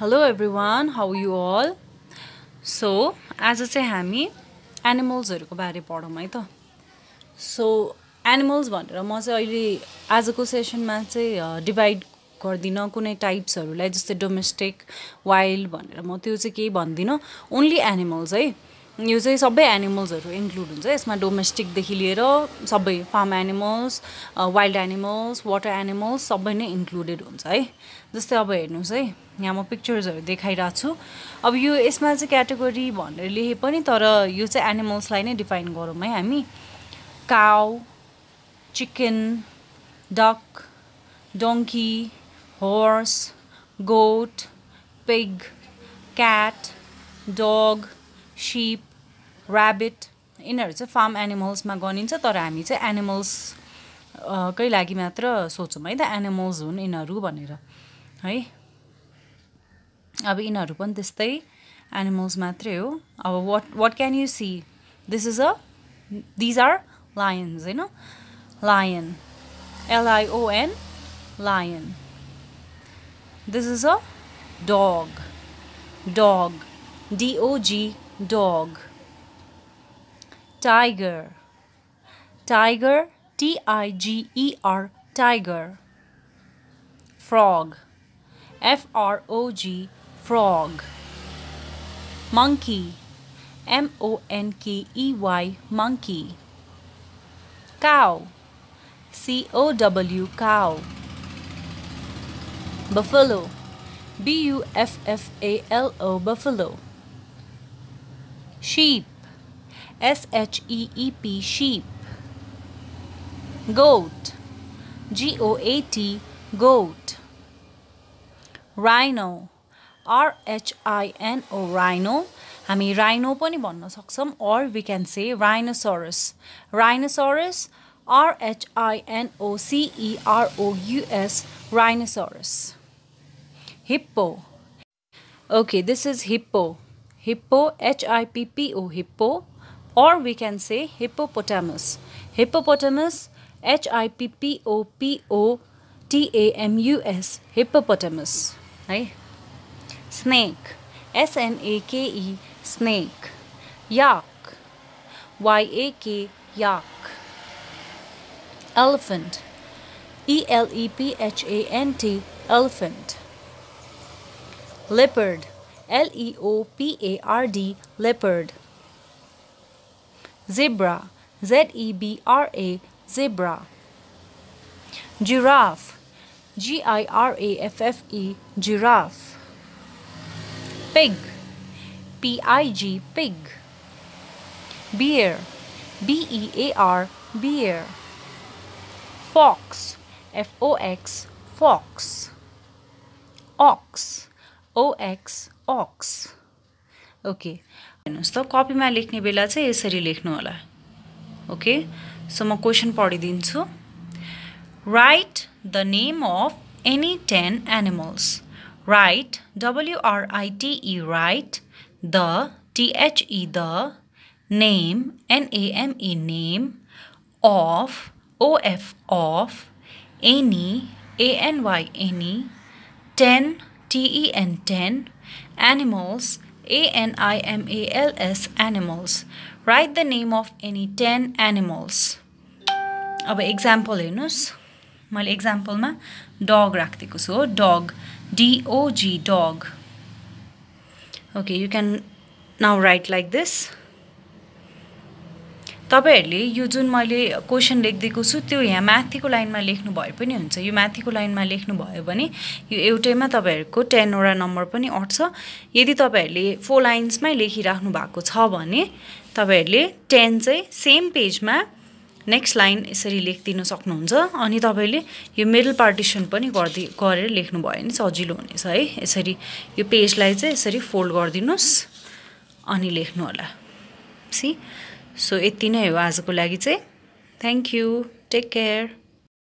Hello everyone how you all so आज चाहिँ हामी एनिमल्सहरूको बारे पढौँ है त सो एनिमल्स भनेर म चाहिँ अहिले आजको सेसनमा चाहिँ डिभाइड गर्दिनँ कुनै टाइप्सहरूलाई जस्तै डोमेस्टिक वाइल्ड भनेर म त्यो चाहिँ केही भन्दिनँ ओन्ली एनिमल्स है यो चाहिँ सबै एनिमल्सहरू इन्क्लुड हुन्छ यसमा डोमेस्टिकदेखि लिएर सबै farm animals wild animals water animals सबै नै इन्क्लुडेड हुन्छ है जस्तै अब हेर्नुहोस् है यहाँ म पिक्चर्सहरू देखाइरहेको छु अब यो यसमा चाहिँ क्याटेगोरी भनेर लेखे पनि तर यो चाहिँ एनिमल्सलाई नै डिफाइन गरौँ है हामी cow chicken duck donkey horse goat pig cat dog sheep rabbit यिनीहरू चाहिँ फार्म एनिमल्समा गनिन्छ तर हामी चाहिँ एनिमल्स कै लागि मात्र सोचौँ है त एनिमल्स हुन् यिनीहरू भनेर है अब यिनीहरू पनि त्यस्तै एनिमल्स मात्रै हो अब what what can you see this is a these are lions होइन lion L I O N lion this is a dog dog D O G dog tiger tiger T I G E R tiger frog F R O G frog monkey M O N K E Y monkey cow C O W cow buffalo B U F F A L O buffalo sheep S H E E P sheep. Goat G O A T goat. Rhino R H I N O rhino. Hami rhino pani banna saksam or we can say rhinoceros. Rhinoceros R H I N O C E R O U S rhinoceros. Hippo. Okay, this is hippo. Hippo H I P P O hippo. hippo or we can say hippopotamus. Hippopotamus, H I P P O P O T A M U S, hippopotamus. Right? Snake, S N A K E, snake. Yak, Y A K, yak. Elephant, E L E P H A N T, elephant. Leopard, L E O P A R D, leopard. Zebra, Z E B R A, zebra. Giraffe, G I R A F F E, giraffe. Pig, P I G, pig. Bear, B E A R, bear. Fox, F O X, fox. Ox, O X, ox. Okay. हेर्नुहोस् त कपीमा लेख्ने बेला चाहिँ यसरी लेख्नु होला okay so म क्वेसन पढिदिन्छु write the name of any ten animals write W R I T E write the T H E the name N A M E name of O F of any A N Y any ten T E N ten animals animals animals write the name of any 10 animals Our example हेर्नुस् my example मा dog राख्दिएको छु dog d o g dog okay you can now write like this तपाईँहरूले यो जुन मैले question लेखिदिएको छु त्यो यहाँ माथिको लाइनमा लेख्नु भए पनि हुन्छ यो माथिको लाइनमा लेख्नु भयो भने यो एउटैमा तपाईँहरूको टेनवटा नम्बर पनि अट्छ यदि तपाईँहरूले फोर लाइन्समै लेखिराख्नु भएको छ भने तपाईँहरूले टेन चाहिँ सेम पेजमा नेक्स्ट लाइन यसरी लेखिदिनु सक्नुहुन्छ अनि तपाईँले यो मिडल पार्टिसन पनि गरिदि गरेर लेख्नुभयो भने सजिलो हुनेछ है यसरी यो पेजलाई चाहिँ यसरी फोल्ड गरिदिनुहोस् अनि लेख्नु होला सी सो यति नै हो आजको लागि चाहिँ थ्याङ्क यू टेक केयर